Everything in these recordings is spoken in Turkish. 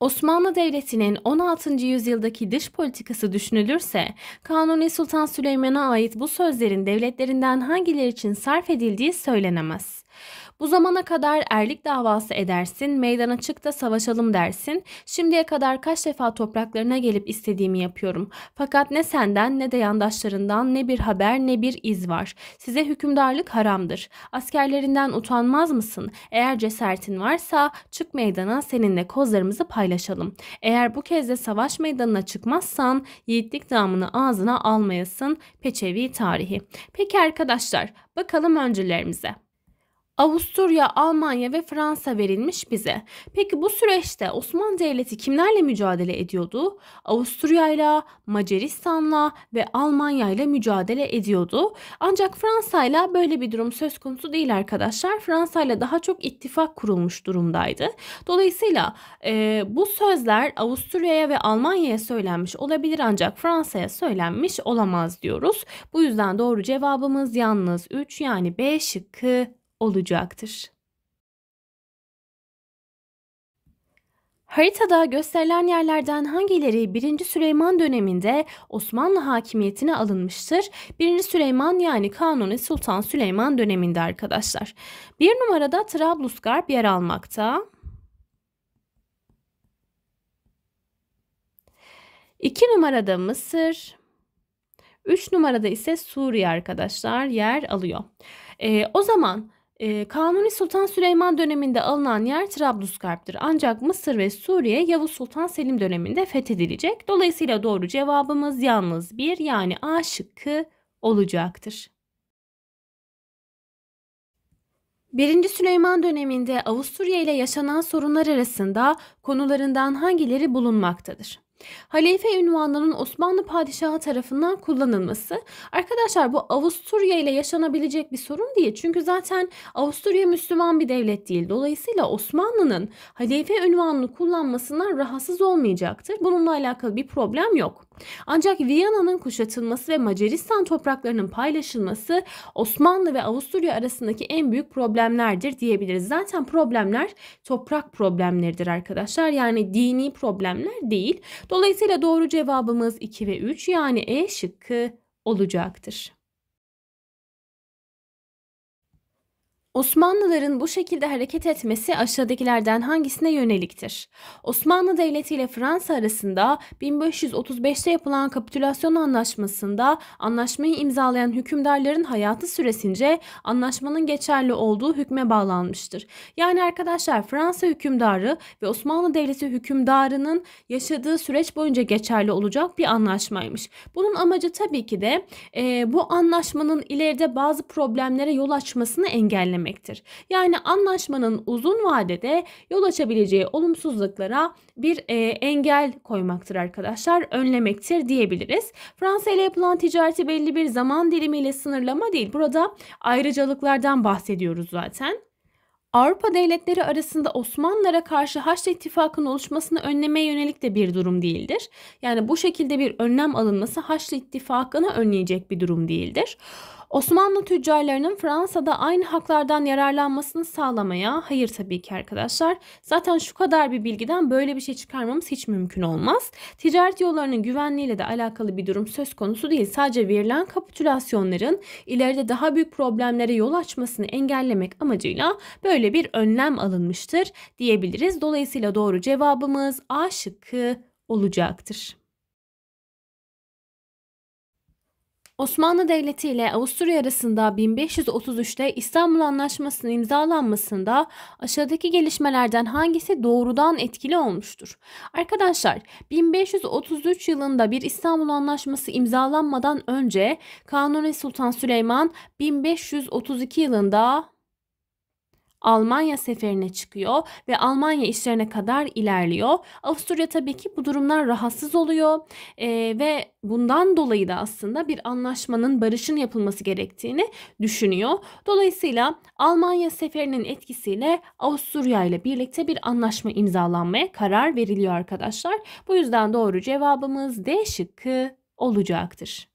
Osmanlı Devleti'nin 16. yüzyıldaki dış politikası düşünülürse, Kanuni Sultan Süleyman'a ait bu sözlerin devletlerinden hangileri için sarf edildiği söylenemez. Bu zamana kadar erlik davası edersin, meydana çık da savaşalım dersin. Şimdiye kadar kaç defa topraklarına gelip istediğimi yapıyorum. Fakat ne senden ne de yandaşlarından ne bir haber ne bir iz var. Size hükümdarlık haramdır. Askerlerinden utanmaz mısın? Eğer cesaretin varsa çık meydana seninle kozlarımızı paylaşalım. Eğer bu kez de savaş meydanına çıkmazsan yiğitlik damını ağzına almayasın. Peçevi tarihi. Peki arkadaşlar bakalım öncülerimize. Avusturya, Almanya ve Fransa verilmiş bize. Peki bu süreçte Osmanlı Devleti kimlerle mücadele ediyordu? Avusturya ile, Macaristan'la ve Almanya ile mücadele ediyordu. Ancak Fransa ile böyle bir durum söz konusu değil arkadaşlar. Fransa ile daha çok ittifak kurulmuş durumdaydı. Dolayısıyla e, bu sözler Avusturya'ya ve Almanya'ya söylenmiş olabilir ancak Fransa'ya söylenmiş olamaz diyoruz. Bu yüzden doğru cevabımız yalnız 3 yani B şıkkı olacaktır. Haritada gösterilen yerlerden hangileri 1. Süleyman döneminde Osmanlı hakimiyetine alınmıştır? 1. Süleyman yani Kanuni Sultan Süleyman döneminde arkadaşlar. Bir numarada Trablusgarp yer almakta. İki numarada Mısır. Üç numarada ise Suriye arkadaşlar yer alıyor. E, o zaman ee, Kanuni Sultan Süleyman döneminde alınan yer Trablusgarp'tır. Ancak Mısır ve Suriye Yavuz Sultan Selim döneminde fethedilecek. Dolayısıyla doğru cevabımız yalnız bir yani A şıkkı olacaktır. 1. Süleyman döneminde Avusturya ile yaşanan sorunlar arasında konularından hangileri bulunmaktadır? Halife ünvanının Osmanlı padişahı tarafından kullanılması. Arkadaşlar bu Avusturya ile yaşanabilecek bir sorun değil. Çünkü zaten Avusturya Müslüman bir devlet değil. Dolayısıyla Osmanlı'nın halife ünvanını kullanmasından rahatsız olmayacaktır. Bununla alakalı bir problem yok. Ancak Viyana'nın kuşatılması ve Macaristan topraklarının paylaşılması Osmanlı ve Avusturya arasındaki en büyük problemlerdir diyebiliriz. Zaten problemler toprak problemleridir arkadaşlar. Yani dini problemler değil. Dolayısıyla doğru cevabımız 2 ve 3 yani E şıkkı olacaktır. Osmanlıların bu şekilde hareket etmesi aşağıdakilerden hangisine yöneliktir? Osmanlı Devleti ile Fransa arasında 1535'te yapılan kapitülasyon anlaşmasında anlaşmayı imzalayan hükümdarların hayatı süresince anlaşmanın geçerli olduğu hükme bağlanmıştır. Yani arkadaşlar Fransa hükümdarı ve Osmanlı Devleti hükümdarının yaşadığı süreç boyunca geçerli olacak bir anlaşmaymış. Bunun amacı tabii ki de e, bu anlaşmanın ileride bazı problemlere yol açmasını engellemek demektir. Yani anlaşmanın uzun vadede yol açabileceği olumsuzluklara bir e, engel koymaktır arkadaşlar. Önlemektir diyebiliriz. Fransa ile yapılan ticareti belli bir zaman dilimiyle sınırlama değil. Burada ayrıcalıklardan bahsediyoruz zaten. Avrupa devletleri arasında Osmanlılara karşı Haçlı ittifakının oluşmasını önlemeye yönelik de bir durum değildir. Yani bu şekilde bir önlem alınması Haçlı ittifakını önleyecek bir durum değildir. Osmanlı tüccarlarının Fransa'da aynı haklardan yararlanmasını sağlamaya hayır tabii ki arkadaşlar. Zaten şu kadar bir bilgiden böyle bir şey çıkarmamız hiç mümkün olmaz. Ticaret yollarının güvenliğiyle de alakalı bir durum söz konusu değil. Sadece verilen kapitülasyonların ileride daha büyük problemlere yol açmasını engellemek amacıyla böyle bir önlem alınmıştır diyebiliriz. Dolayısıyla doğru cevabımız A şıkkı olacaktır. Osmanlı Devleti ile Avusturya arasında 1533'te İstanbul Anlaşması'nın imzalanmasında aşağıdaki gelişmelerden hangisi doğrudan etkili olmuştur? Arkadaşlar 1533 yılında bir İstanbul Anlaşması imzalanmadan önce Kanuni Sultan Süleyman 1532 yılında Almanya seferine çıkıyor ve Almanya işlerine kadar ilerliyor. Avusturya tabii ki bu durumlar rahatsız oluyor e, ve bundan dolayı da aslında bir anlaşmanın barışın yapılması gerektiğini düşünüyor. Dolayısıyla Almanya seferinin etkisiyle Avusturya ile birlikte bir anlaşma imzalanmaya karar veriliyor arkadaşlar. Bu yüzden doğru cevabımız D şıkkı olacaktır.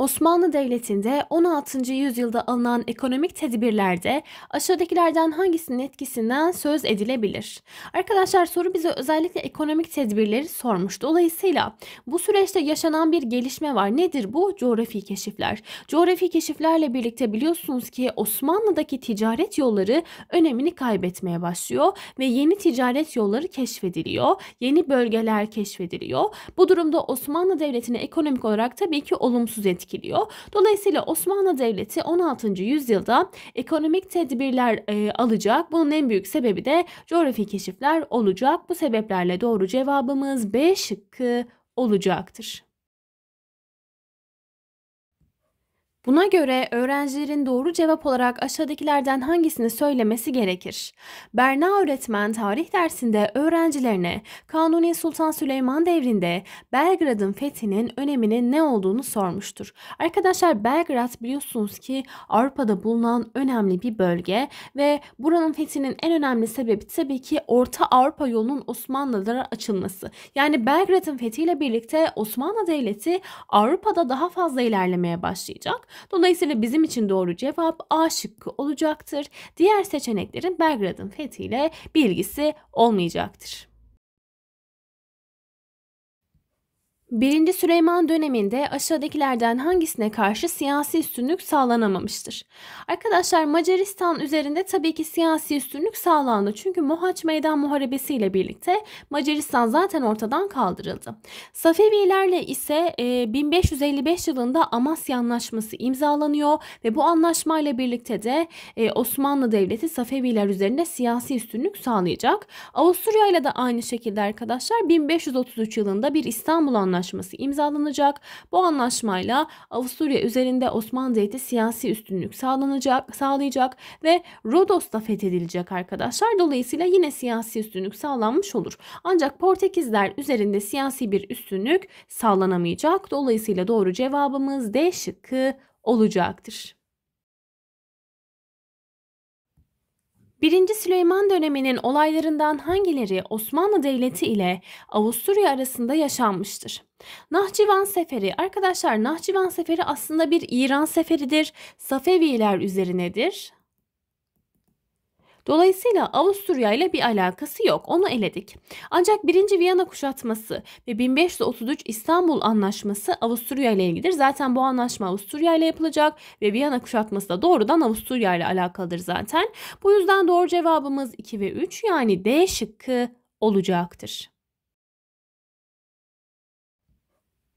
Osmanlı Devleti'nde 16. yüzyılda alınan ekonomik tedbirlerde aşağıdakilerden hangisinin etkisinden söz edilebilir? Arkadaşlar soru bize özellikle ekonomik tedbirleri sormuş. Dolayısıyla bu süreçte yaşanan bir gelişme var. Nedir bu? Coğrafi keşifler. Coğrafi keşiflerle birlikte biliyorsunuz ki Osmanlı'daki ticaret yolları önemini kaybetmeye başlıyor ve yeni ticaret yolları keşfediliyor. Yeni bölgeler keşfediliyor. Bu durumda Osmanlı Devleti'ne ekonomik olarak tabii ki olumsuz etkiliyor etkiliyor. Dolayısıyla Osmanlı Devleti 16. yüzyılda ekonomik tedbirler e, alacak. Bunun en büyük sebebi de coğrafi keşifler olacak. Bu sebeplerle doğru cevabımız B şıkkı olacaktır. Buna göre öğrencilerin doğru cevap olarak aşağıdakilerden hangisini söylemesi gerekir? Berna öğretmen tarih dersinde öğrencilerine Kanuni Sultan Süleyman devrinde Belgrad'ın fethinin öneminin ne olduğunu sormuştur. Arkadaşlar Belgrad biliyorsunuz ki Avrupa'da bulunan önemli bir bölge ve buranın fethinin en önemli sebebi tabii ki Orta Avrupa yolunun Osmanlılara açılması. Yani Belgrad'ın fethiyle birlikte Osmanlı Devleti Avrupa'da daha fazla ilerlemeye başlayacak Dolayısıyla bizim için doğru cevap A şıkkı olacaktır. Diğer seçeneklerin Belgrad'ın fethiyle bilgisi olmayacaktır. 1. Süleyman döneminde aşağıdakilerden hangisine karşı siyasi üstünlük sağlanamamıştır? Arkadaşlar Macaristan üzerinde tabii ki siyasi üstünlük sağlandı. Çünkü Mohaç Meydan Muharebesi ile birlikte Macaristan zaten ortadan kaldırıldı. Safevilerle ise 1555 e, yılında Amasya Anlaşması imzalanıyor ve bu anlaşmayla birlikte de e, Osmanlı Devleti Safeviler üzerinde siyasi üstünlük sağlayacak. Avusturya ile de aynı şekilde arkadaşlar 1533 yılında bir İstanbul Anlaşması Anlaşması imzalanacak. Bu anlaşmayla Avusturya üzerinde Osmanlı Devleti siyasi üstünlük sağlanacak, sağlayacak ve Rodos da fethedilecek arkadaşlar. Dolayısıyla yine siyasi üstünlük sağlanmış olur. Ancak Portekizler üzerinde siyasi bir üstünlük sağlanamayacak. Dolayısıyla doğru cevabımız D şıkkı olacaktır. 1. Süleyman döneminin olaylarından hangileri Osmanlı Devleti ile Avusturya arasında yaşanmıştır? Nahçıvan Seferi arkadaşlar Nahçıvan Seferi aslında bir İran seferidir. Safeviler üzerinedir. Dolayısıyla Avusturya ile bir alakası yok. Onu eledik. Ancak 1. Viyana kuşatması ve 1533 İstanbul Anlaşması Avusturya ile ilgilidir. Zaten bu anlaşma Avusturya ile yapılacak ve Viyana kuşatması da doğrudan Avusturya ile alakalıdır zaten. Bu yüzden doğru cevabımız 2 ve 3 yani D şıkkı olacaktır.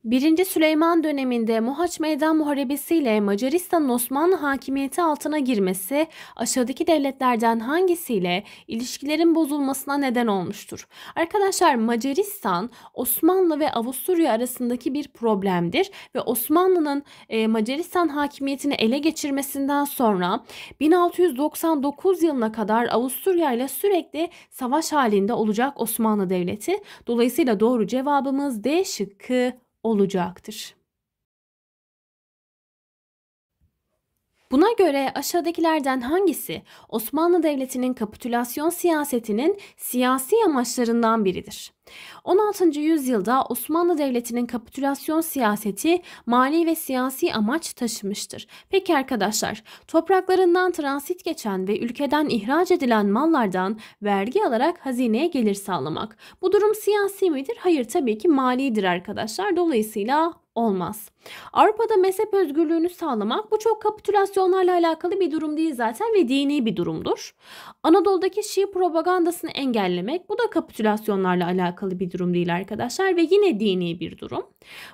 1. Süleyman döneminde Mohaç Meydan Muharebesi ile Macaristan'ın Osmanlı hakimiyeti altına girmesi aşağıdaki devletlerden hangisiyle ilişkilerin bozulmasına neden olmuştur? Arkadaşlar Macaristan Osmanlı ve Avusturya arasındaki bir problemdir ve Osmanlı'nın e, Macaristan hakimiyetini ele geçirmesinden sonra 1699 yılına kadar Avusturya ile sürekli savaş halinde olacak Osmanlı Devleti. Dolayısıyla doğru cevabımız D şıkkı olacaktır. Buna göre aşağıdakilerden hangisi Osmanlı Devleti'nin kapitülasyon siyasetinin siyasi amaçlarından biridir? 16. yüzyılda Osmanlı Devleti'nin kapitülasyon siyaseti mali ve siyasi amaç taşımıştır. Peki arkadaşlar, topraklarından transit geçen ve ülkeden ihraç edilen mallardan vergi alarak hazineye gelir sağlamak. Bu durum siyasi midir? Hayır tabii ki malidir arkadaşlar. Dolayısıyla olmaz. Avrupa'da mezhep özgürlüğünü sağlamak bu çok kapitülasyonlarla alakalı bir durum değil zaten ve dini bir durumdur. Anadolu'daki Şii propagandasını engellemek bu da kapitülasyonlarla alakalı alakalı bir durum değil arkadaşlar ve yine dini bir durum.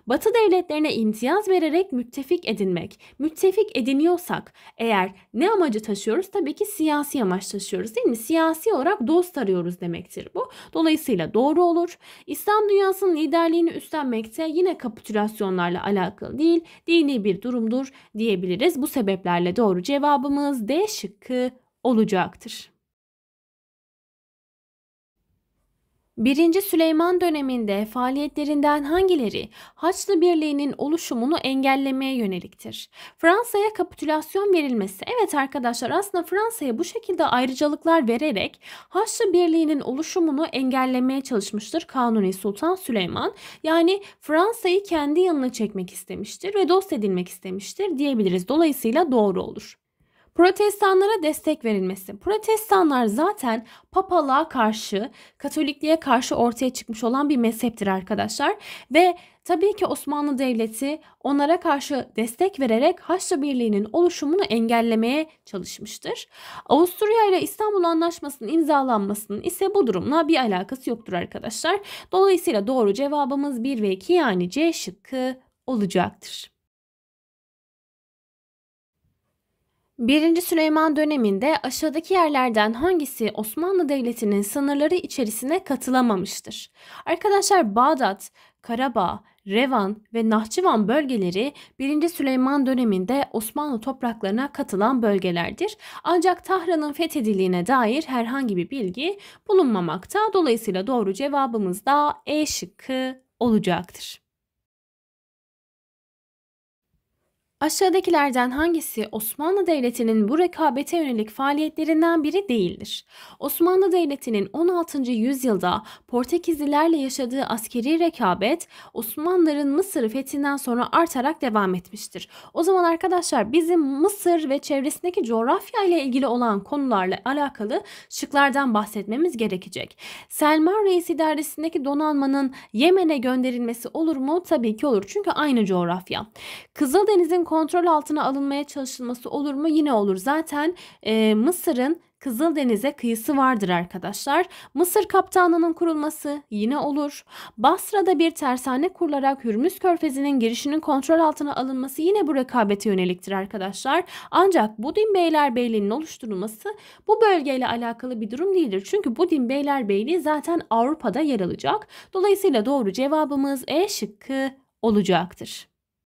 Batı devletlerine imtiyaz vererek müttefik edinmek. Müttefik ediniyorsak eğer ne amacı taşıyoruz? Tabii ki siyasi amaç taşıyoruz değil mi? Siyasi olarak dost arıyoruz demektir bu. Dolayısıyla doğru olur. İslam dünyasının liderliğini üstlenmekte yine kapitülasyonlarla alakalı değil, dini bir durumdur diyebiliriz. Bu sebeplerle doğru cevabımız D şıkkı olacaktır. 1. Süleyman döneminde faaliyetlerinden hangileri Haçlı Birliği'nin oluşumunu engellemeye yöneliktir? Fransa'ya kapitülasyon verilmesi. Evet arkadaşlar aslında Fransa'ya bu şekilde ayrıcalıklar vererek Haçlı Birliği'nin oluşumunu engellemeye çalışmıştır Kanuni Sultan Süleyman. Yani Fransa'yı kendi yanına çekmek istemiştir ve dost edilmek istemiştir diyebiliriz. Dolayısıyla doğru olur. Protestanlara destek verilmesi. Protestanlar zaten papalığa karşı, Katolikliğe karşı ortaya çıkmış olan bir mezheptir arkadaşlar ve tabii ki Osmanlı Devleti onlara karşı destek vererek Haçlı Birliği'nin oluşumunu engellemeye çalışmıştır. Avusturya ile İstanbul Anlaşması'nın imzalanmasının ise bu durumla bir alakası yoktur arkadaşlar. Dolayısıyla doğru cevabımız 1 ve 2 yani C şıkkı olacaktır. 1. Süleyman döneminde aşağıdaki yerlerden hangisi Osmanlı Devleti'nin sınırları içerisine katılamamıştır? Arkadaşlar Bağdat, Karabağ, Revan ve Nahçıvan bölgeleri 1. Süleyman döneminde Osmanlı topraklarına katılan bölgelerdir. Ancak Tahran'ın fethedildiğine dair herhangi bir bilgi bulunmamakta. Dolayısıyla doğru cevabımız da E şıkkı olacaktır. Aşağıdakilerden hangisi Osmanlı Devleti'nin bu rekabete yönelik faaliyetlerinden biri değildir? Osmanlı Devleti'nin 16. yüzyılda Portekizlilerle yaşadığı askeri rekabet Osmanlıların Mısır fethinden sonra artarak devam etmiştir. O zaman arkadaşlar bizim Mısır ve çevresindeki coğrafya ile ilgili olan konularla alakalı şıklardan bahsetmemiz gerekecek. Selman Reis idaresindeki donanmanın Yemen'e gönderilmesi olur mu? Tabii ki olur çünkü aynı coğrafya. Kızıldeniz'in kontrol altına alınmaya çalışılması olur mu? Yine olur. Zaten e, Mısır'ın Kızıldeniz'e kıyısı vardır arkadaşlar. Mısır kaptanının kurulması yine olur. Basra'da bir tersane kurularak Hürmüz Körfezi'nin girişinin kontrol altına alınması yine bu rekabete yöneliktir arkadaşlar. Ancak Budin Beyler Beylerbeyliği'nin oluşturulması bu bölgeyle alakalı bir durum değildir. Çünkü Budin Beyler Beyliği zaten Avrupa'da yer alacak. Dolayısıyla doğru cevabımız E şıkkı olacaktır.